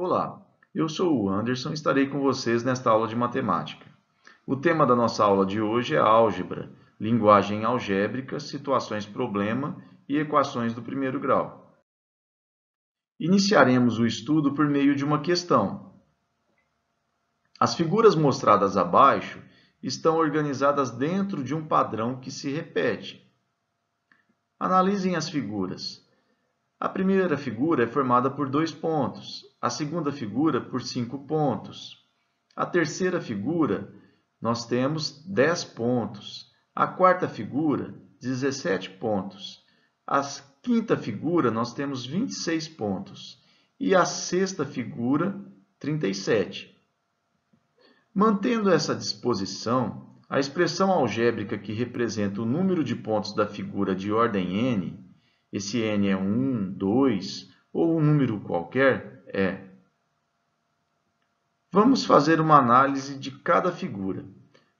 Olá, eu sou o Anderson e estarei com vocês nesta aula de matemática. O tema da nossa aula de hoje é álgebra, linguagem algébrica, situações problema e equações do primeiro grau. Iniciaremos o estudo por meio de uma questão. As figuras mostradas abaixo estão organizadas dentro de um padrão que se repete. Analisem as figuras. A primeira figura é formada por dois pontos, a segunda figura por cinco pontos. A terceira figura, nós temos 10 pontos. A quarta figura, 17 pontos. A quinta figura, nós temos 26 pontos. E a sexta figura, 37. Mantendo essa disposição, a expressão algébrica que representa o número de pontos da figura de ordem n esse n é 1, 2 ou um número qualquer? É. Vamos fazer uma análise de cada figura.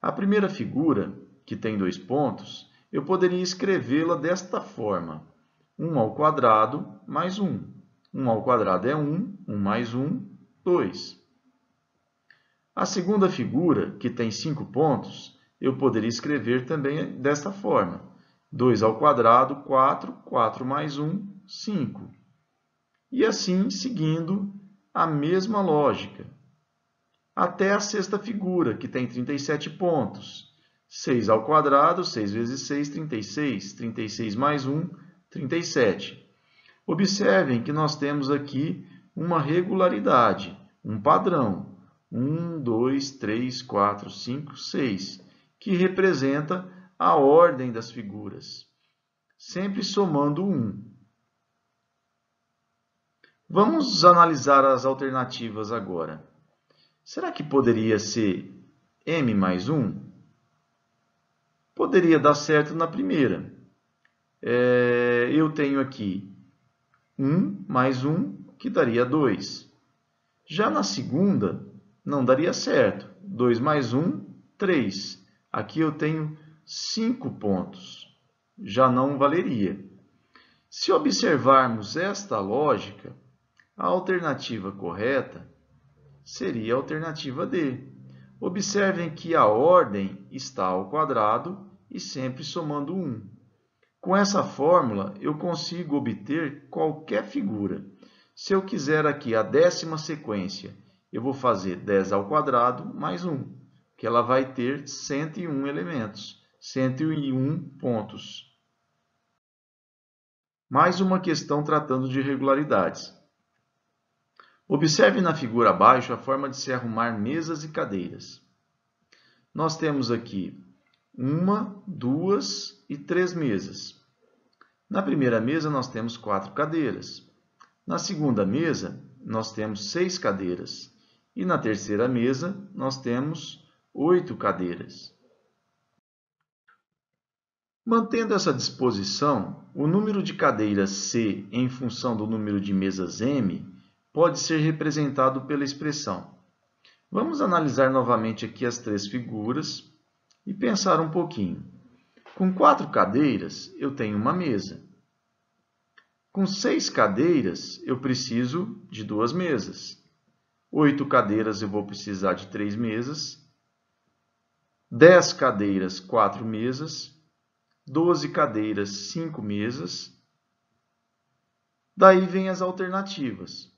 A primeira figura, que tem dois pontos, eu poderia escrevê-la desta forma. 1 ao quadrado mais 1. 1 ao quadrado é 1, 1 mais 1, 2. A segunda figura, que tem cinco pontos, eu poderia escrever também desta forma. 2 ao quadrado, 4, 4 mais 1, 5. E assim seguindo a mesma lógica. Até a sexta figura, que tem 37 pontos. 6 ao quadrado, 6 vezes 6, 36. 36 mais 1, 37. Observem que nós temos aqui uma regularidade, um padrão. 1, 2, 3, 4, 5, 6, que representa a ordem das figuras, sempre somando 1. Vamos analisar as alternativas agora. Será que poderia ser m mais 1? Poderia dar certo na primeira. É, eu tenho aqui 1 mais 1, que daria 2. Já na segunda, não daria certo. 2 mais 1, 3. Aqui eu tenho 5 pontos. Já não valeria. Se observarmos esta lógica, a alternativa correta seria a alternativa D. Observem que a ordem está ao quadrado e sempre somando 1. Com essa fórmula, eu consigo obter qualquer figura. Se eu quiser aqui a décima sequência, eu vou fazer 10 ao quadrado mais 1, que ela vai ter 101 elementos. 101 pontos. Mais uma questão tratando de irregularidades. Observe na figura abaixo a forma de se arrumar mesas e cadeiras. Nós temos aqui uma, duas e três mesas. Na primeira mesa, nós temos quatro cadeiras. Na segunda mesa, nós temos seis cadeiras. E na terceira mesa, nós temos oito cadeiras. Mantendo essa disposição, o número de cadeiras C em função do número de mesas M pode ser representado pela expressão. Vamos analisar novamente aqui as três figuras e pensar um pouquinho. Com quatro cadeiras, eu tenho uma mesa. Com seis cadeiras, eu preciso de duas mesas. Oito cadeiras, eu vou precisar de três mesas. Dez cadeiras, quatro mesas 12 cadeiras, 5 mesas. Daí vem as alternativas.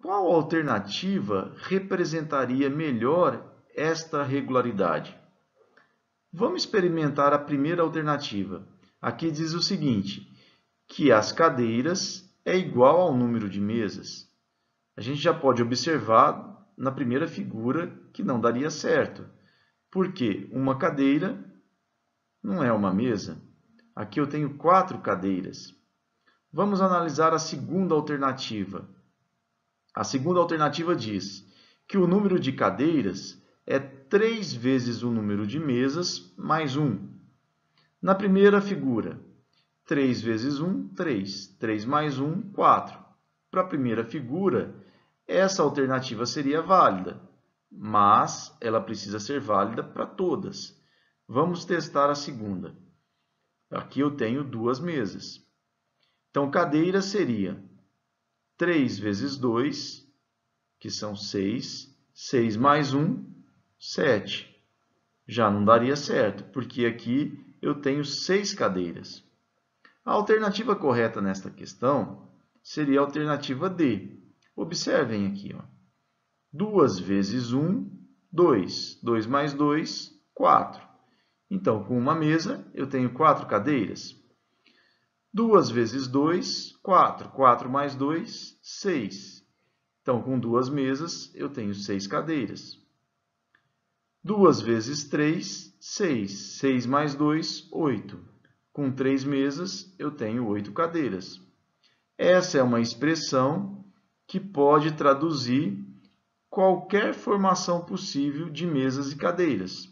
Qual alternativa representaria melhor esta regularidade? Vamos experimentar a primeira alternativa. Aqui diz o seguinte, que as cadeiras é igual ao número de mesas. A gente já pode observar na primeira figura que não daria certo, porque uma cadeira não é uma mesa. Aqui eu tenho quatro cadeiras. Vamos analisar a segunda alternativa. A segunda alternativa diz que o número de cadeiras é 3 vezes o número de mesas mais 1. Na primeira figura, 3 vezes 1, 3. 3 mais 1, 4. Para a primeira figura, essa alternativa seria válida, mas ela precisa ser válida para todas. Vamos testar a segunda. Aqui eu tenho duas mesas. Então, cadeira seria 3 vezes 2, que são 6. 6 mais 1, 7. Já não daria certo, porque aqui eu tenho 6 cadeiras. A alternativa correta nesta questão seria a alternativa D. Observem aqui. Ó. 2 vezes 1, 2. 2 mais 2, 4. Então, com uma mesa, eu tenho quatro cadeiras. 2 vezes 2, 4. 4 mais 2, 6. Então, com duas mesas, eu tenho seis cadeiras. 2 vezes 3, 6. 6 mais 2, 8. Com três mesas, eu tenho oito cadeiras. Essa é uma expressão que pode traduzir qualquer formação possível de mesas e cadeiras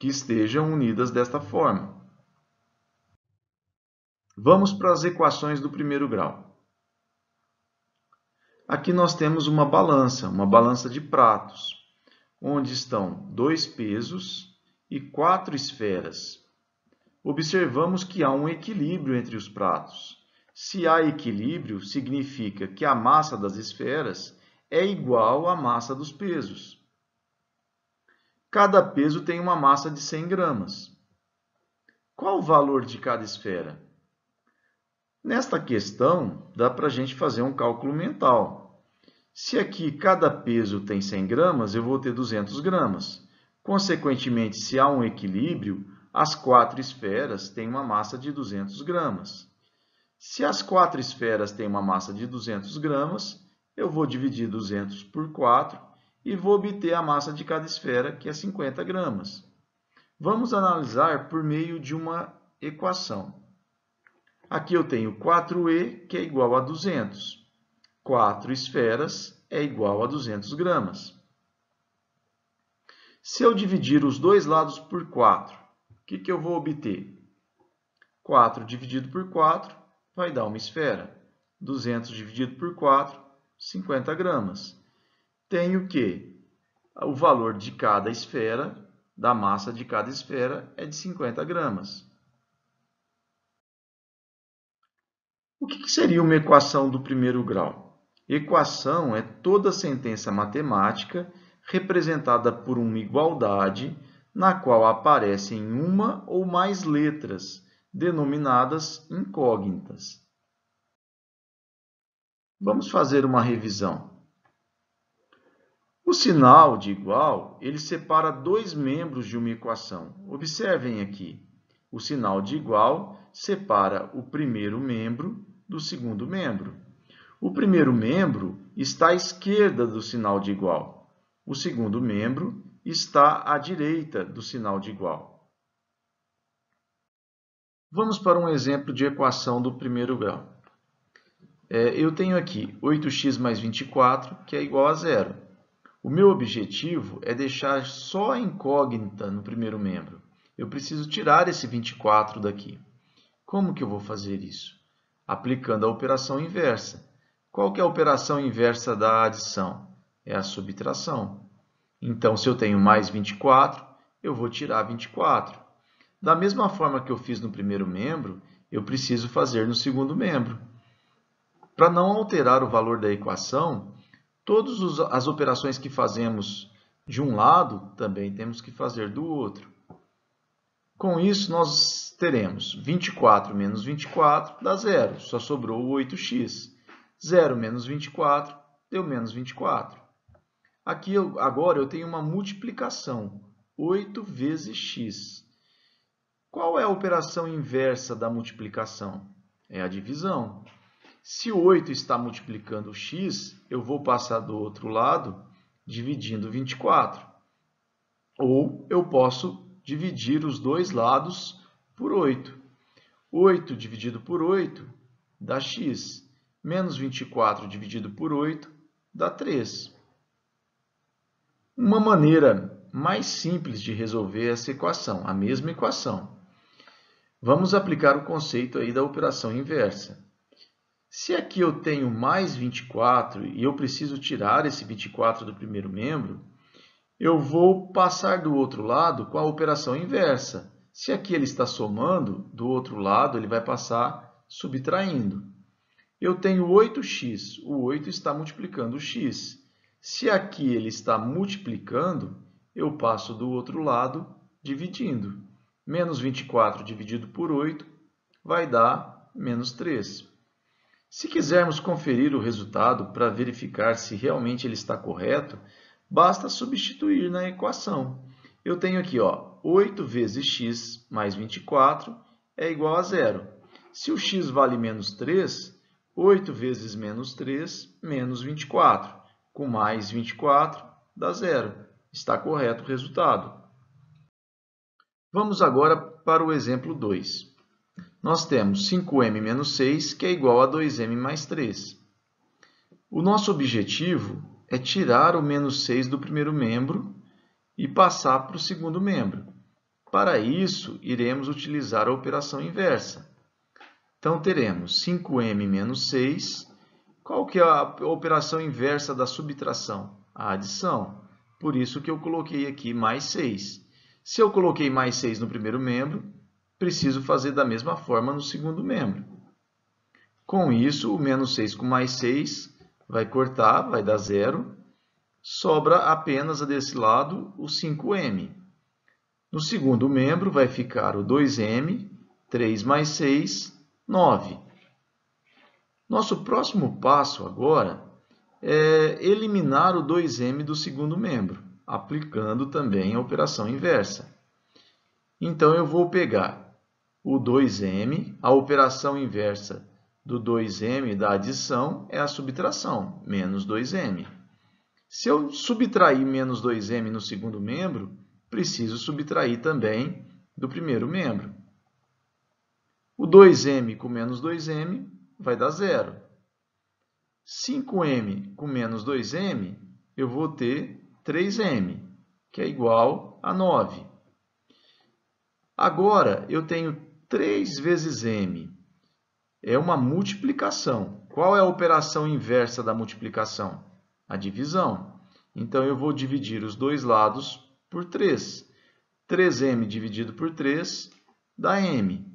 que estejam unidas desta forma. Vamos para as equações do primeiro grau. Aqui nós temos uma balança, uma balança de pratos, onde estão dois pesos e quatro esferas. Observamos que há um equilíbrio entre os pratos. Se há equilíbrio, significa que a massa das esferas é igual à massa dos pesos. Cada peso tem uma massa de 100 gramas. Qual o valor de cada esfera? Nesta questão, dá para a gente fazer um cálculo mental. Se aqui cada peso tem 100 gramas, eu vou ter 200 gramas. Consequentemente, se há um equilíbrio, as quatro esferas têm uma massa de 200 gramas. Se as quatro esferas têm uma massa de 200 gramas, eu vou dividir 200 por 4 e vou obter a massa de cada esfera, que é 50 gramas. Vamos analisar por meio de uma equação. Aqui eu tenho 4E, que é igual a 200. 4 esferas é igual a 200 gramas. Se eu dividir os dois lados por 4, o que, que eu vou obter? 4 dividido por 4 vai dar uma esfera. 200 dividido por 4, 50 gramas tenho que o valor de cada esfera, da massa de cada esfera, é de 50 gramas. O que seria uma equação do primeiro grau? Equação é toda sentença matemática representada por uma igualdade na qual aparecem uma ou mais letras, denominadas incógnitas. Vamos fazer uma revisão. O sinal de igual, ele separa dois membros de uma equação. Observem aqui, o sinal de igual separa o primeiro membro do segundo membro. O primeiro membro está à esquerda do sinal de igual. O segundo membro está à direita do sinal de igual. Vamos para um exemplo de equação do primeiro grau. É, eu tenho aqui 8x mais 24, que é igual a zero. O meu objetivo é deixar só a incógnita no primeiro membro. Eu preciso tirar esse 24 daqui. Como que eu vou fazer isso? Aplicando a operação inversa. Qual que é a operação inversa da adição? É a subtração. Então, se eu tenho mais 24, eu vou tirar 24. Da mesma forma que eu fiz no primeiro membro, eu preciso fazer no segundo membro. Para não alterar o valor da equação, Todas as operações que fazemos de um lado, também temos que fazer do outro. Com isso, nós teremos 24 menos 24 dá zero, só sobrou o 8x. 0 menos 24 deu menos 24. Aqui, agora, eu tenho uma multiplicação, 8 vezes x. Qual é a operação inversa da multiplicação? É a divisão. Se o 8 está multiplicando o x, eu vou passar do outro lado dividindo 24. Ou eu posso dividir os dois lados por 8. 8 dividido por 8 dá x. Menos 24 dividido por 8 dá 3. Uma maneira mais simples de resolver essa equação, a mesma equação. Vamos aplicar o conceito aí da operação inversa. Se aqui é eu tenho mais 24 e eu preciso tirar esse 24 do primeiro membro, eu vou passar do outro lado com a operação inversa. Se aqui é ele está somando, do outro lado ele vai passar subtraindo. Eu tenho 8x, o 8 está multiplicando o x. Se aqui é ele está multiplicando, eu passo do outro lado dividindo. Menos 24 dividido por 8 vai dar menos 3. Se quisermos conferir o resultado para verificar se realmente ele está correto, basta substituir na equação. Eu tenho aqui ó, 8 vezes x mais 24 é igual a zero. Se o x vale menos 3, 8 vezes menos 3, menos 24. Com mais 24, dá zero. Está correto o resultado. Vamos agora para o exemplo 2 nós temos 5m menos 6, que é igual a 2m mais 3. O nosso objetivo é tirar o menos 6 do primeiro membro e passar para o segundo membro. Para isso, iremos utilizar a operação inversa. Então, teremos 5m menos 6. Qual que é a operação inversa da subtração? A adição. Por isso que eu coloquei aqui mais 6. Se eu coloquei mais 6 no primeiro membro, preciso fazer da mesma forma no segundo membro. Com isso, o menos 6 com mais 6 vai cortar, vai dar zero. Sobra apenas desse lado o 5m. No segundo membro vai ficar o 2m, 3 mais 6, 9. Nosso próximo passo agora é eliminar o 2m do segundo membro, aplicando também a operação inversa. Então, eu vou pegar o 2m, a operação inversa do 2m da adição é a subtração, menos 2m. Se eu subtrair menos 2m no segundo membro, preciso subtrair também do primeiro membro. O 2m com menos 2m vai dar zero. 5m com menos 2m, eu vou ter 3m, que é igual a 9. Agora, eu tenho 3 vezes m é uma multiplicação. Qual é a operação inversa da multiplicação? A divisão. Então, eu vou dividir os dois lados por 3. 3m dividido por 3 dá m.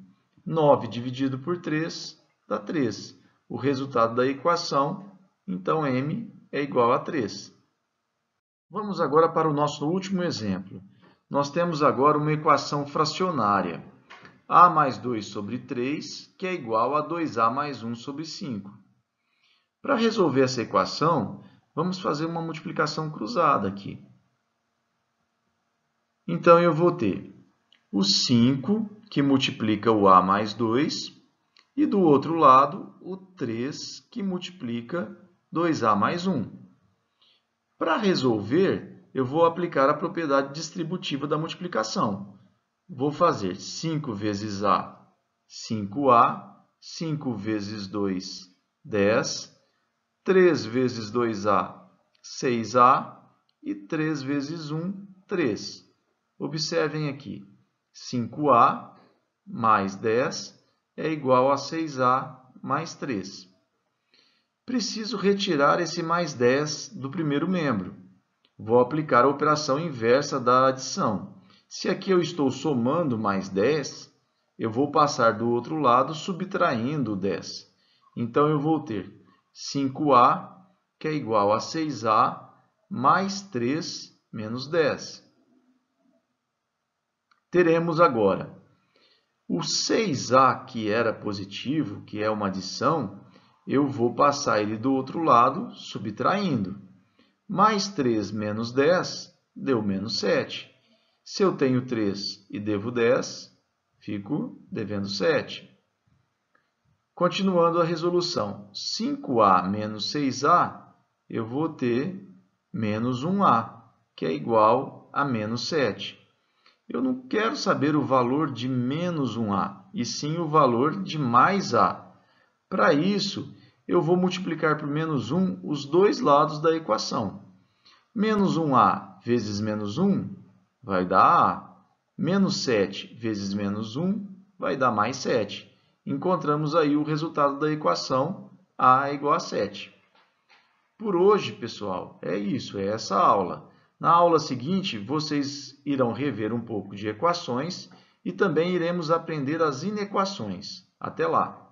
9 dividido por 3 dá 3. O resultado da equação, então, m é igual a 3. Vamos agora para o nosso último exemplo. Nós temos agora uma equação fracionária a mais 2 sobre 3, que é igual a 2a mais 1 sobre 5. Para resolver essa equação, vamos fazer uma multiplicação cruzada aqui. Então, eu vou ter o 5, que multiplica o a mais 2, e do outro lado, o 3, que multiplica 2a mais 1. Para resolver, eu vou aplicar a propriedade distributiva da multiplicação. Vou fazer 5 vezes A, 5A, 5 vezes 2, 10, 3 vezes 2A, 6A e 3 vezes 1, 3. Observem aqui, 5A mais 10 é igual a 6A mais 3. Preciso retirar esse mais 10 do primeiro membro. Vou aplicar a operação inversa da adição. Se aqui eu estou somando mais 10, eu vou passar do outro lado subtraindo 10. Então, eu vou ter 5A, que é igual a 6A mais 3 menos 10. Teremos agora o 6A, que era positivo, que é uma adição, eu vou passar ele do outro lado subtraindo. Mais 3 menos 10 deu menos 7. Se eu tenho 3 e devo 10, fico devendo 7. Continuando a resolução, 5A menos 6A, eu vou ter menos 1A, que é igual a menos 7. Eu não quero saber o valor de menos 1A, e sim o valor de mais A. Para isso, eu vou multiplicar por menos 1 os dois lados da equação. Menos 1A vezes menos 1 vai dar menos 7 vezes menos 1 vai dar mais 7. Encontramos aí o resultado da equação A é igual a 7. Por hoje, pessoal, é isso, é essa aula. Na aula seguinte, vocês irão rever um pouco de equações e também iremos aprender as inequações. Até lá!